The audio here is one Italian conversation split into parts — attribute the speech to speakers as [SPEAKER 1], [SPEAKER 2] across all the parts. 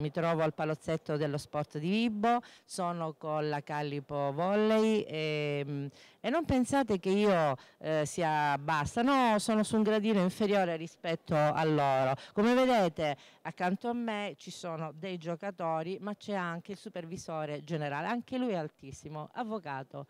[SPEAKER 1] Mi trovo al palazzetto dello sport di Vibo, sono con la Callipo Volley e, ehm, e non pensate che io eh, sia bassa, no, sono su un gradino inferiore rispetto a loro. Come vedete accanto a me ci sono dei giocatori ma c'è anche il supervisore generale, anche lui è altissimo, avvocato.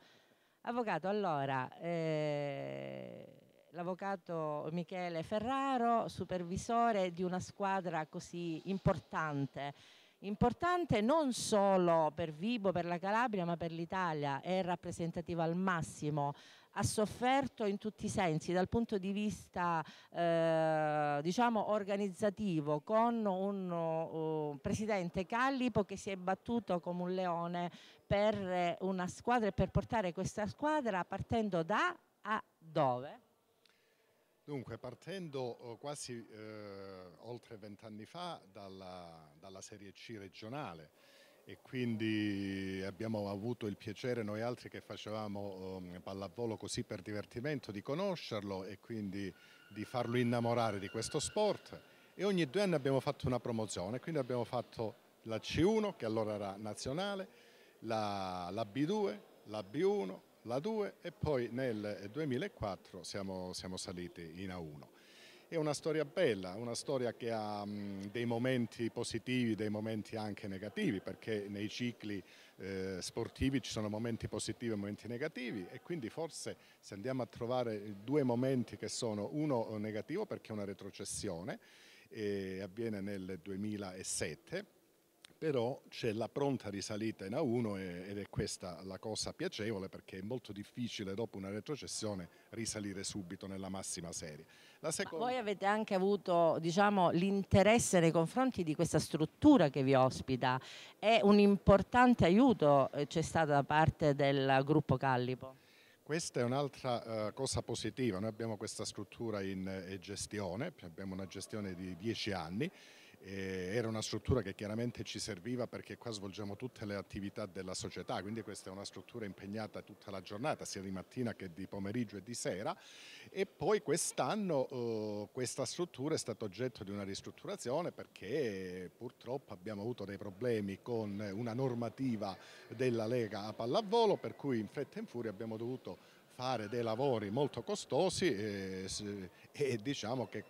[SPEAKER 1] Avvocato, allora... Eh l'avvocato Michele Ferraro, supervisore di una squadra così importante. Importante non solo per Vibo, per la Calabria, ma per l'Italia, è rappresentativa al massimo, ha sofferto in tutti i sensi dal punto di vista eh, diciamo organizzativo con un uh, presidente Callipo che si è battuto come un leone per una squadra e per portare questa squadra partendo da a
[SPEAKER 2] dove? Dunque, partendo eh, quasi eh, oltre vent'anni fa dalla, dalla, Serie C regionale e quindi abbiamo avuto il piacere noi altri che facevamo eh, pallavolo così per divertimento di conoscerlo e quindi di farlo innamorare di questo sport e ogni due anni abbiamo fatto una promozione, quindi abbiamo fatto la C1 che allora era nazionale, la, la B2, la B1, la 2 e poi nel 2004 siamo, siamo saliti in A1. È una storia bella, una storia che ha mh, dei momenti positivi, dei momenti anche negativi, perché nei cicli eh, sportivi ci sono momenti positivi e momenti negativi e quindi forse se andiamo a trovare due momenti che sono uno negativo perché è una retrocessione, e eh, avviene nel 2007 però c'è la pronta risalita in A1 ed è questa la cosa piacevole perché è molto difficile dopo una retrocessione risalire subito nella massima serie.
[SPEAKER 1] La seconda... Voi avete anche avuto diciamo, l'interesse nei confronti di questa struttura che vi ospita e un importante aiuto eh, c'è stato da parte del gruppo Callipo.
[SPEAKER 2] Questa è un'altra uh, cosa positiva, noi abbiamo questa struttura in eh, gestione, abbiamo una gestione di 10 anni, era una struttura che chiaramente ci serviva perché qua svolgiamo tutte le attività della società, quindi questa è una struttura impegnata tutta la giornata, sia di mattina che di pomeriggio e di sera e poi quest'anno eh, questa struttura è stata oggetto di una ristrutturazione perché purtroppo abbiamo avuto dei problemi con una normativa della Lega a pallavolo per cui in fretta e in furia abbiamo dovuto fare dei lavori molto costosi e, e diciamo che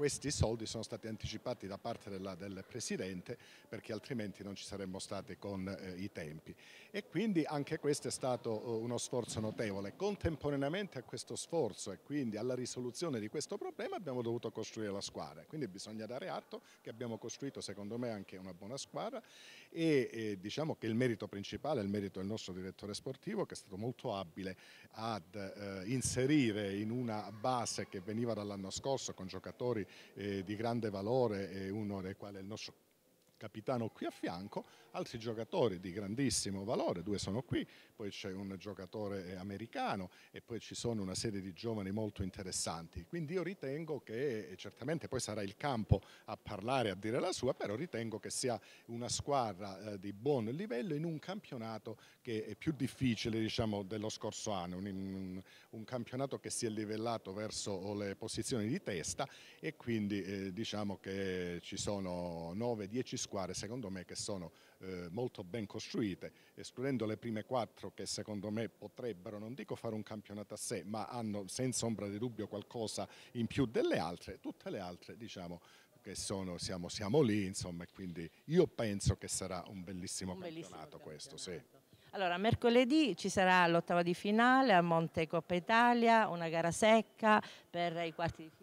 [SPEAKER 2] questi soldi sono stati anticipati da parte della, del Presidente perché altrimenti non ci saremmo stati con eh, i tempi e quindi anche questo è stato uh, uno sforzo notevole. Contemporaneamente a questo sforzo e quindi alla risoluzione di questo problema abbiamo dovuto costruire la squadra, quindi bisogna dare atto che abbiamo costruito secondo me anche una buona squadra e eh, diciamo che il merito principale, è il merito del nostro direttore sportivo che è stato molto abile ad eh, inserire in una base che veniva dall'anno scorso con giocatori eh, di grande valore, uno dei quali è il nostro capitano qui a fianco, altri giocatori di grandissimo valore, due sono qui, poi c'è un giocatore americano e poi ci sono una serie di giovani molto interessanti. Quindi io ritengo che, certamente poi sarà il campo a parlare, a dire la sua, però ritengo che sia una squadra eh, di buon livello in un campionato che è più difficile diciamo, dello scorso anno, un, un, campionato che si è livellato verso le posizioni di testa e quindi eh, diciamo che ci sono 9-10 squadre squadre secondo me che sono eh, molto ben costruite, escludendo le prime quattro che secondo me potrebbero, non dico fare un campionato a sé, ma hanno senza ombra di dubbio qualcosa in più delle altre, tutte le altre diciamo che sono, siamo, siamo lì, insomma, quindi io penso che sarà un bellissimo, un bellissimo campionato, questo, campionato. sì.
[SPEAKER 1] Allora, mercoledì ci sarà l'ottava di finale a Monte Coppa Italia, una gara secca per i quarti di finale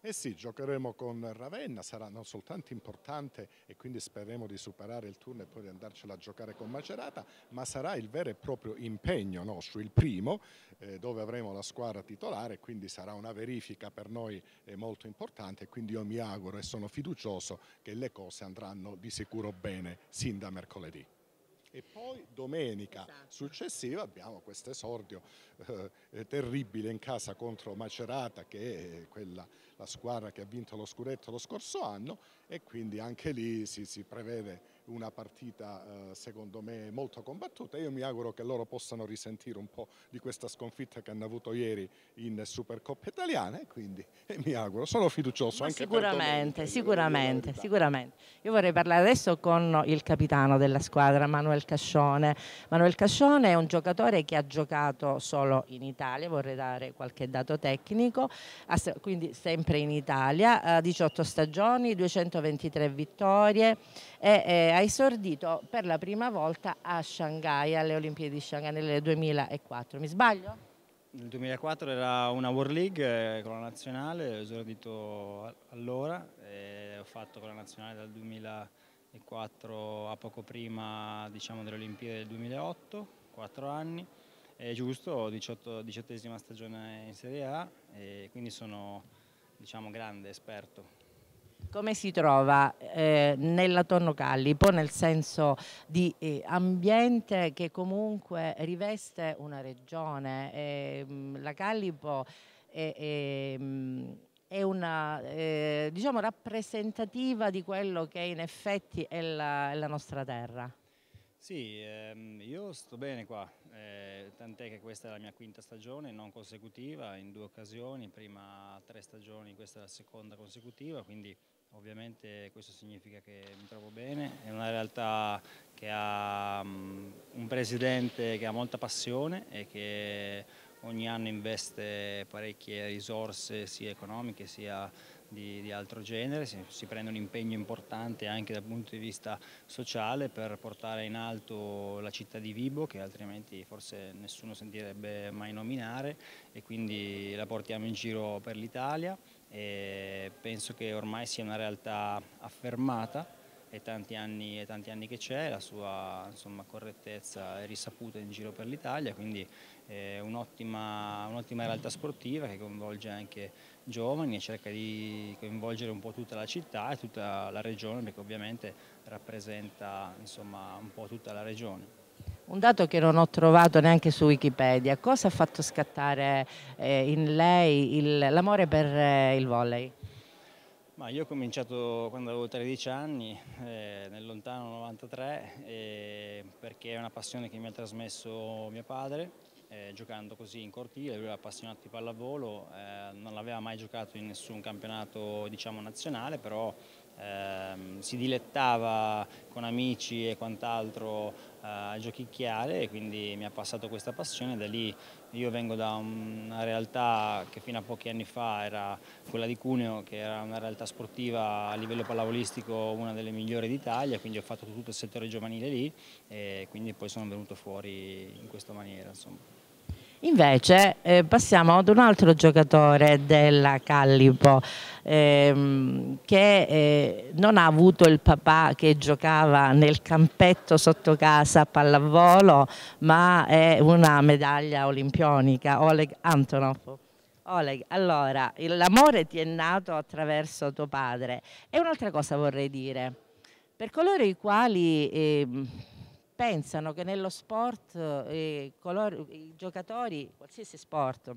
[SPEAKER 2] eh sì, giocheremo con Ravenna, sarà non soltanto importante e quindi speriamo di superare il turno e poi di andarcela a giocare con Macerata, ma sarà il vero e proprio impegno nostro, il primo, eh, dove avremo la squadra titolare, quindi sarà una verifica per noi eh, molto importante, quindi io mi auguro e sono fiducioso che le cose andranno di sicuro bene sin da mercoledì. E poi domenica esatto. successiva abbiamo questo esordio eh, terribile in casa contro Macerata che è quella, la squadra che ha vinto lo scudetto lo scorso anno e quindi anche lì si, si prevede una partita eh, secondo me molto combattuta io mi auguro che loro possano risentire un po' di questa sconfitta che hanno avuto ieri in Supercoppa italiana e quindi eh, mi auguro, sono fiducioso Ma anche sicuramente, per sicuramente, sicuramente.
[SPEAKER 1] Io vorrei parlare adesso con il capitano della squadra Manuel Cascione. Manuel Cascione è un giocatore che ha giocato solo in Italia, vorrei dare qualche dato tecnico, quindi sempre in Italia, 18 stagioni, 223 vittorie, e eh, ha esordito per la prima volta a Shanghai, alle Olimpiadi di Shanghai nel 2004. Mi sbaglio?
[SPEAKER 3] Nel 2004 era una World League eh, con la nazionale, ho esordito allora, ho fatto con la nazionale dal 2004 a poco prima diciamo, delle Olimpiadi del 2008, 4 anni, è giusto, 18, 18 stagione in Serie A, e quindi sono diciamo, grande esperto.
[SPEAKER 1] Come si trova eh, nella Tonno Callipo nel senso di eh, ambiente che comunque riveste una regione? Eh, la Callipo è, è, ehm, è una eh, diciamo rappresentativa di quello che in effetti è la, è la nostra terra.
[SPEAKER 3] Sì, ehm, io sto bene qua, eh, tant'è che questa è la mia quinta stagione non consecutiva, in due occasioni, prima tre stagioni, questa è la seconda consecutiva, quindi ovviamente questo significa che mi trovo bene, è una realtà che ha um, un presidente che ha molta passione e che ogni anno investe parecchie risorse sia economiche sia di, di altro genere, si, si, prende un impegno importante anche dal punto di vista sociale per portare in alto la città di Vibo che altrimenti forse nessuno sentirebbe mai nominare e quindi la portiamo in giro per l'Italia e penso che ormai sia una realtà affermata e tanti anni, è tanti anni che c'è, la sua insomma, correttezza è risaputa in giro per l'Italia, quindi è eh, un'ottima, un'ottima realtà sportiva che coinvolge anche giovani e cerca di coinvolgere un po' tutta la città e tutta la regione perché ovviamente rappresenta insomma, un po' tutta la regione.
[SPEAKER 1] Un dato che non ho trovato neanche su Wikipedia, cosa ha fatto scattare eh, in lei l'amore per eh, il volley?
[SPEAKER 3] Ma io ho cominciato quando avevo 13 anni, eh, nel lontano 93, eh, perché è una passione che mi ha trasmesso mio padre, eh, giocando così in cortile, lui era appassionato di pallavolo, eh, non l'aveva mai giocato in nessun campionato diciamo, nazionale, però ehm, si dilettava con amici e quant'altro eh, a giochicchiare e quindi mi ha passato questa passione. Da lì io vengo da una realtà che fino a pochi anni fa era quella di Cuneo, che era una realtà sportiva a livello pallavolistico una delle migliori d'Italia, quindi ho fatto tutto il settore giovanile lì e quindi poi sono venuto fuori in questa maniera. Insomma.
[SPEAKER 1] Invece eh, passiamo ad un altro giocatore della Callipo ehm, che eh, non ha avuto il papà che giocava nel campetto sotto casa a pallavolo ma è una medaglia olimpionica, Oleg Antonov. Oleg, allora, l'amore ti è nato attraverso tuo padre e un'altra cosa vorrei dire, per coloro i quali... Eh, pensano che nello sport eh, color, i giocatori, qualsiasi sport,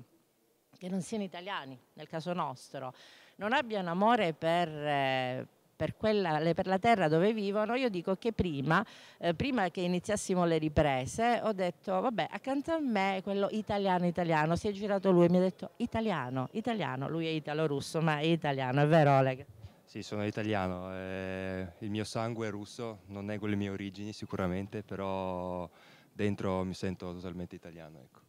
[SPEAKER 1] che non siano italiani, nel caso nostro, non abbiano amore per... Eh, per, quella, per, la terra dove vivono, io dico che prima, eh, prima che iniziassimo le riprese, ho detto, vabbè, accanto a me quello italiano, italiano, si è girato lui, mi ha detto italiano, italiano, lui è italo-russo, ma è italiano, è vero
[SPEAKER 3] Oleg? Sì, sono italiano, eh, il mio sangue è russo, non nego le mie origini sicuramente, però dentro mi sento totalmente italiano. Ecco.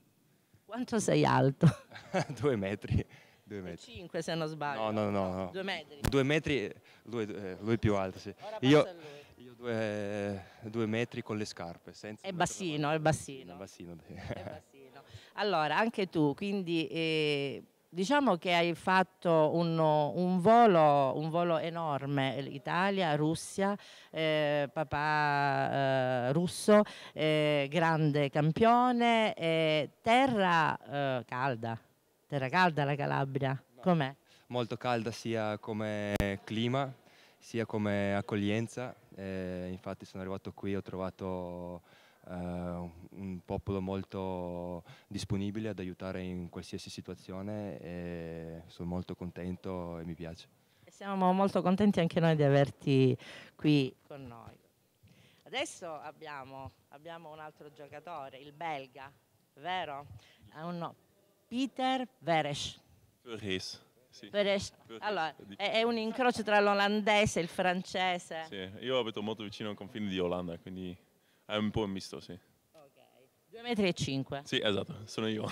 [SPEAKER 1] Quanto sei alto?
[SPEAKER 3] due metri. Due metri.
[SPEAKER 1] 5 se non sbaglio. No, no,
[SPEAKER 3] no. no. Due metri. Due metri, lui, eh, lui più alto, sì. Io, io due, due, metri con le scarpe. Senza è
[SPEAKER 1] bassino, è bassino. È bassino, sì. è bassino. Allora, anche tu, quindi... Eh, diciamo che hai fatto un, un, volo, un volo, enorme, Italia, Russia, eh, papà eh, russo, eh, grande campione, eh, terra eh, calda, terra calda la Calabria, com'è?
[SPEAKER 3] Molto calda sia come clima sia come accoglienza, eh, infatti sono arrivato qui ho trovato eh, un popolo molto disponibile ad aiutare in qualsiasi situazione e sono molto contento e mi piace.
[SPEAKER 1] Siamo molto contenti anche noi di averti qui con noi. Adesso abbiamo, abbiamo un altro giocatore, il belga, vero? È un Peter Veres.
[SPEAKER 4] Veres. Sì. Veres.
[SPEAKER 1] Allora, è, un incrocio tra l'olandese e il francese.
[SPEAKER 4] Sì, io abito molto vicino al confine di Olanda, quindi è un po' misto, sì. Ok,
[SPEAKER 1] 2,5 metri. E cinque. Sì, esatto,
[SPEAKER 4] sono io.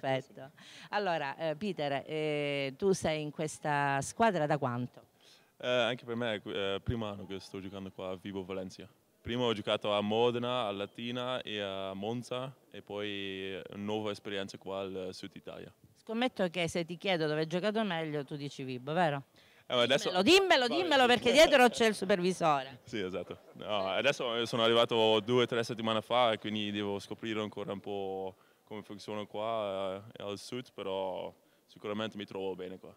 [SPEAKER 4] Perfetto.
[SPEAKER 1] Allora, eh, Peter, eh, tu sei in questa squadra da quanto?
[SPEAKER 4] Eh, anche per me è eh, il primo anno che sto giocando qua a Vivo Valencia. Prima ho giocato a Modena, a Latina e a Monza e poi una nuova esperienza qua al Sud Italia.
[SPEAKER 1] Scommetto che se ti chiedo dove hai giocato meglio tu dici Vibo, vero?
[SPEAKER 4] Eh, adesso... Dimmelo,
[SPEAKER 1] dimmelo, perché dietro c'è il supervisore.
[SPEAKER 4] Sì, esatto. No, adesso eh, sono arrivato due o tre settimane fa e quindi devo scoprire ancora un po' come funziona qua eh, al sud, però sicuramente mi trovo bene qua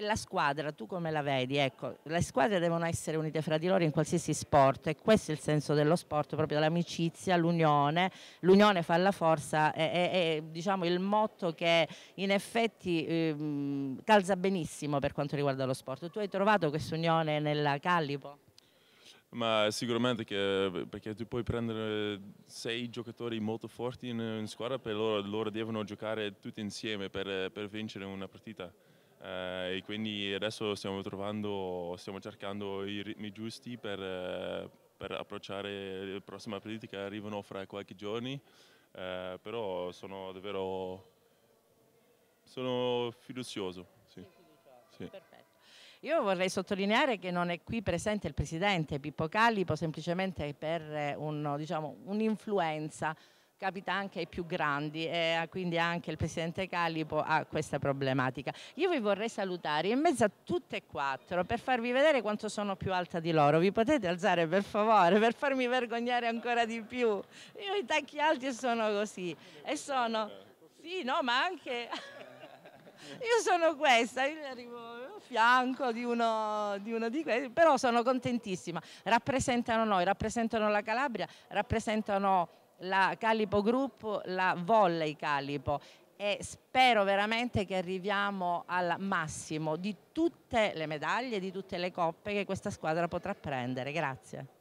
[SPEAKER 4] la squadra, tu
[SPEAKER 1] come la vedi? Ecco, le squadre devono essere unite fra di loro in qualsiasi sport e questo è il senso dello sport, proprio l'amicizia, l'unione, l'unione fa la forza, è, è, è diciamo, il motto che in effetti eh, calza benissimo per quanto riguarda lo sport. Tu hai trovato questa unione nella Callipo?
[SPEAKER 4] Ma sicuramente che, perché tu puoi prendere sei giocatori molto forti in, in squadra, per loro, loro devono giocare tutti insieme per, per vincere una partita eh, e quindi adesso stiamo trovando, stiamo cercando i ritmi giusti per, eh, per approcciare le prossime partite che arrivano fra qualche giorno. eh, però sono davvero sono fiducioso. Sì. Sì.
[SPEAKER 1] Io vorrei sottolineare che non è qui presente il presidente Pippo Callipo semplicemente per eh, diciamo, un'influenza. Diciamo, un capita anche ai più grandi e eh, quindi anche il Presidente Calipo ha questa problematica. Io vi vorrei salutare in mezzo a tutte e quattro per farvi vedere quanto sono più alta di loro. Vi potete alzare per favore per farmi vergognare ancora di più? Io i tacchi alti sono così e sono... Sì, no, ma anche... Io sono questa, io arrivo a fianco di uno, di uno, di questi, però sono contentissima. Rappresentano noi, rappresentano la Calabria, rappresentano la Calipo Group la volle Calipo e spero veramente che arriviamo al massimo di tutte le medaglie, di tutte
[SPEAKER 4] le coppe che questa squadra potrà prendere. Grazie.